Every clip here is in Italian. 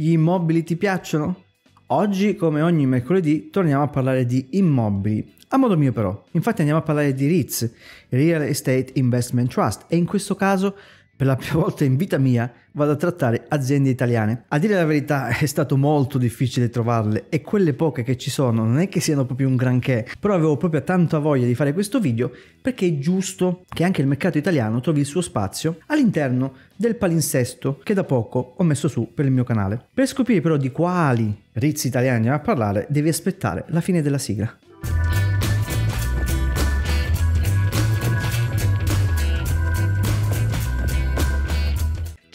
Gli immobili ti piacciono? Oggi, come ogni mercoledì, torniamo a parlare di immobili. A modo mio però, infatti andiamo a parlare di REITs, Real Estate Investment Trust, e in questo caso per la prima volta in vita mia vado a trattare aziende italiane. A dire la verità è stato molto difficile trovarle e quelle poche che ci sono non è che siano proprio un granché, però avevo proprio tanta voglia di fare questo video perché è giusto che anche il mercato italiano trovi il suo spazio all'interno del palinsesto che da poco ho messo su per il mio canale. Per scoprire però di quali rizzi italiani andiamo a parlare devi aspettare la fine della sigla.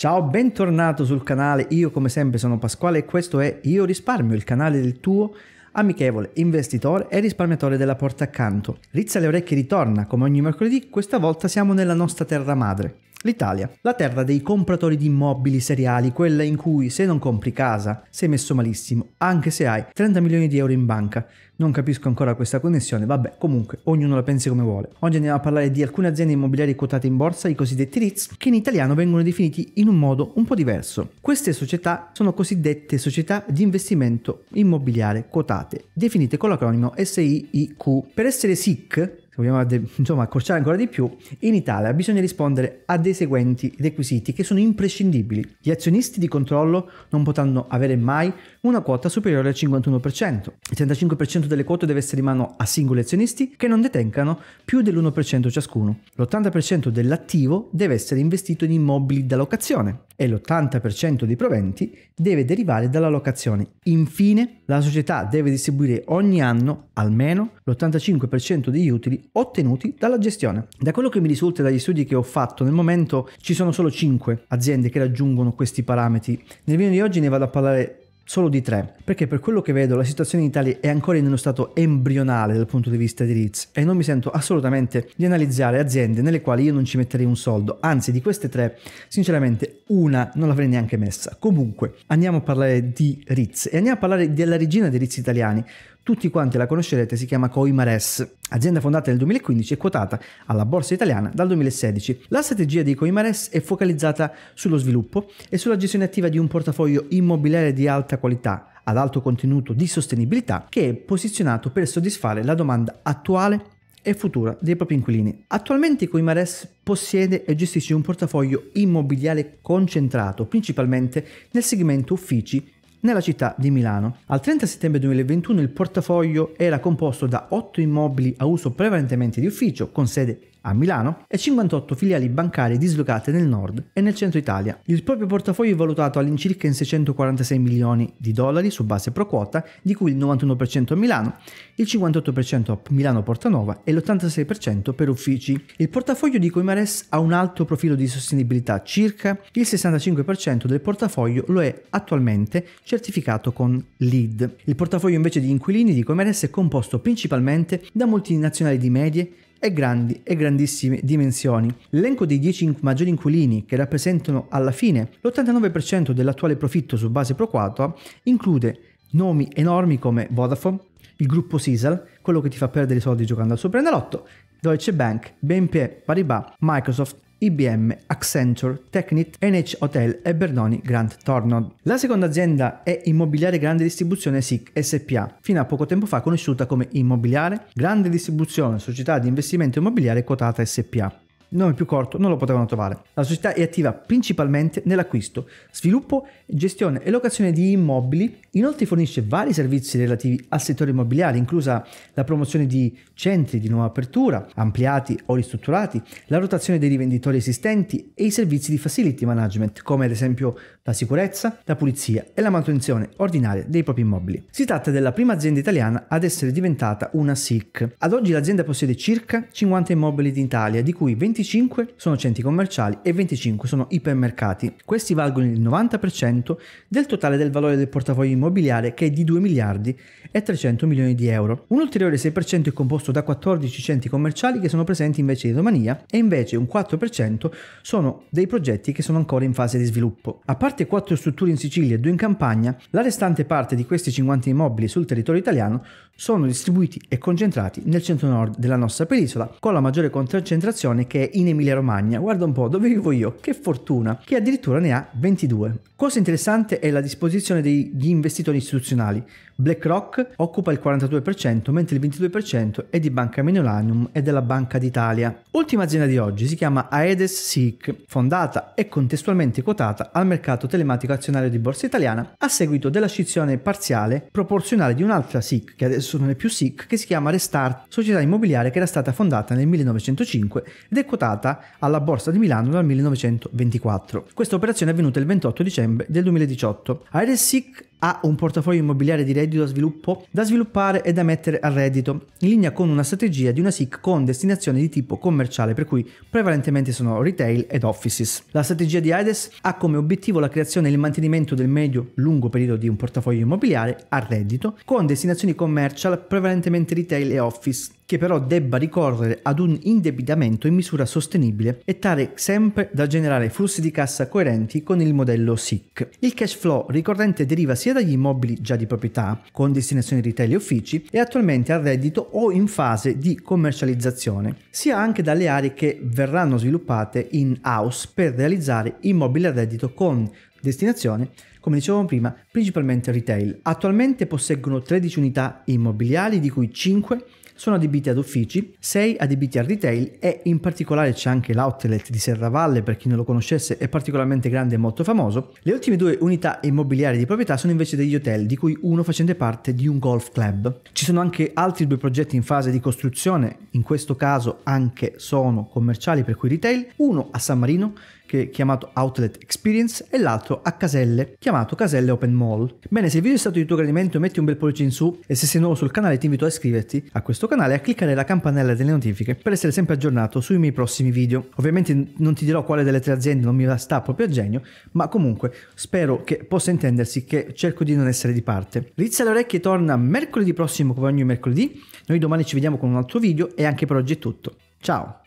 Ciao, bentornato sul canale, io come sempre sono Pasquale e questo è Io risparmio, il canale del tuo amichevole investitore e risparmiatore della porta accanto. Rizza le orecchie ritorna, come ogni mercoledì, questa volta siamo nella nostra terra madre. L'Italia, la terra dei compratori di immobili seriali, quella in cui se non compri casa sei messo malissimo, anche se hai 30 milioni di euro in banca. Non capisco ancora questa connessione, vabbè, comunque ognuno la pensi come vuole. Oggi andiamo a parlare di alcune aziende immobiliari quotate in borsa, i cosiddetti REITs, che in italiano vengono definiti in un modo un po' diverso. Queste società sono cosiddette società di investimento immobiliare quotate, definite con l'acronimo SIIQ. Per essere SIC, se vogliamo insomma, accorciare ancora di più, in Italia bisogna rispondere a dei seguenti requisiti che sono imprescindibili. Gli azionisti di controllo non potranno avere mai una quota superiore al 51%. Il 35% delle quote deve essere in mano a singoli azionisti che non detengano più dell'1% ciascuno. L'80% dell'attivo deve essere investito in immobili da locazione e l'80% dei proventi deve derivare dalla locazione. Infine, la società deve distribuire ogni anno almeno l'85% degli utili ottenuti dalla gestione. Da quello che mi risulta dagli studi che ho fatto, nel momento ci sono solo 5 aziende che raggiungono questi parametri. Nel video di oggi ne vado a parlare solo di tre, perché per quello che vedo la situazione in Italia è ancora in uno stato embrionale dal punto di vista di Ritz e non mi sento assolutamente di analizzare aziende nelle quali io non ci metterei un soldo, anzi di queste tre sinceramente una non l'avrei neanche messa. Comunque andiamo a parlare di Ritz e andiamo a parlare della regina dei Ritz italiani, tutti quanti la conoscerete, si chiama Coimares, azienda fondata nel 2015 e quotata alla borsa italiana dal 2016. La strategia di Coimares è focalizzata sullo sviluppo e sulla gestione attiva di un portafoglio immobiliare di alta qualità ad alto contenuto di sostenibilità che è posizionato per soddisfare la domanda attuale e futura dei propri inquilini. Attualmente Coimares possiede e gestisce un portafoglio immobiliare concentrato principalmente nel segmento uffici nella città di Milano. Al 30 settembre 2021 il portafoglio era composto da 8 immobili a uso prevalentemente di ufficio, con sede a Milano e 58 filiali bancarie dislocate nel nord e nel centro Italia. Il proprio portafoglio è valutato all'incirca in 646 milioni di dollari su base pro quota, di cui il 91% a Milano, il 58% a Milano Portanova e l'86% per uffici. Il portafoglio di Coimares ha un alto profilo di sostenibilità, circa il 65% del portafoglio lo è attualmente certificato con LEED. Il portafoglio invece di inquilini di Coimares è composto principalmente da multinazionali di medie e grandi e grandissime dimensioni. L'elenco dei 10 maggiori inquilini che rappresentano alla fine l'89% dell'attuale profitto su base pro quota include nomi enormi come Vodafone, il gruppo Sisal, quello che ti fa perdere i soldi giocando al suo Superenalotto, Deutsche Bank, BNP Paribas, Microsoft, IBM, Accenture, Technit, NH Hotel e Bernoni Grand Tornod. La seconda azienda è Immobiliare Grande Distribuzione SIC SPA, fino a poco tempo fa conosciuta come Immobiliare Grande Distribuzione Società di Investimento Immobiliare Quotata SPA nome più corto non lo potevano trovare. La società è attiva principalmente nell'acquisto, sviluppo, gestione e locazione di immobili, inoltre fornisce vari servizi relativi al settore immobiliare, inclusa la promozione di centri di nuova apertura, ampliati o ristrutturati, la rotazione dei rivenditori esistenti e i servizi di facility management, come ad esempio la sicurezza, la pulizia e la manutenzione ordinaria dei propri immobili. Si tratta della prima azienda italiana ad essere diventata una SIC. Ad oggi l'azienda possiede circa 50 immobili in Italia, di cui 25 25 sono centri commerciali e 25 sono ipermercati. Questi valgono il 90% del totale del valore del portafoglio immobiliare che è di 2 miliardi e 300 milioni di euro. Un ulteriore 6% è composto da 14 centri commerciali che sono presenti invece in Romania e invece un 4% sono dei progetti che sono ancora in fase di sviluppo. A parte 4 strutture in Sicilia e 2 in Campania, la restante parte di questi 50 immobili sul territorio italiano sono distribuiti e concentrati nel centro-nord della nostra penisola, con la maggiore concentrazione che è in Emilia-Romagna. Guarda un po' dove vivo io, che fortuna, che addirittura ne ha 22. Cosa interessante è la disposizione degli investitori istituzionali. BlackRock occupa il 42%, mentre il 22% è di Banca Mediolanum e della Banca d'Italia. Ultima azienda di oggi si chiama Aedes Seek, fondata e contestualmente quotata al mercato telematico azionario di Borsa Italiana a seguito della scissione parziale proporzionale di un'altra SIC, che adesso non è più SIC, che si chiama Restart, società immobiliare che era stata fondata nel 1905 ed è quotata alla Borsa di Milano dal 1924. Questa operazione è avvenuta il 28 dicembre del 2018. Aedes SIC ha un portafoglio immobiliare di reddito da sviluppo da sviluppare e da mettere a reddito, in linea con una strategia di una SIC con destinazione di tipo commerciale, per cui prevalentemente sono retail ed offices. La strategia di AIDES ha come obiettivo la creazione e il mantenimento del medio-lungo periodo di un portafoglio immobiliare a reddito con destinazioni commercial, prevalentemente retail e office, che però debba ricorrere ad un indebitamento in misura sostenibile e tale sempre da generare flussi di cassa coerenti con il modello SIC. Il cash flow ricorrente deriva sia sia dagli immobili già di proprietà, con destinazione retail e uffici, e attualmente a reddito o in fase di commercializzazione, sia anche dalle aree che verranno sviluppate in house per realizzare immobili a reddito con destinazione, come dicevamo prima, principalmente retail. Attualmente posseggono 13 unità immobiliari, di cui 5 sono adibiti ad uffici, 6 adibiti al retail e in particolare c'è anche l'outlet di Serravalle, per chi non lo conoscesse è particolarmente grande e molto famoso. Le ultime due unità immobiliari di proprietà sono invece degli hotel, di cui uno facente parte di un golf club. Ci sono anche altri due progetti in fase di costruzione, in questo caso anche sono commerciali per cui retail, uno a San Marino che chiamato Outlet Experience e l'altro a caselle, chiamato Caselle Open Mall. Bene, se il video è stato di tuo gradimento metti un bel pollice in su e se sei nuovo sul canale ti invito a iscriverti a questo canale e a cliccare la campanella delle notifiche per essere sempre aggiornato sui miei prossimi video. Ovviamente non ti dirò quale delle tre aziende non mi sta proprio a genio, ma comunque spero che possa intendersi che cerco di non essere di parte. Rizza le orecchie torna mercoledì prossimo come ogni mercoledì, noi domani ci vediamo con un altro video e anche per oggi è tutto. Ciao!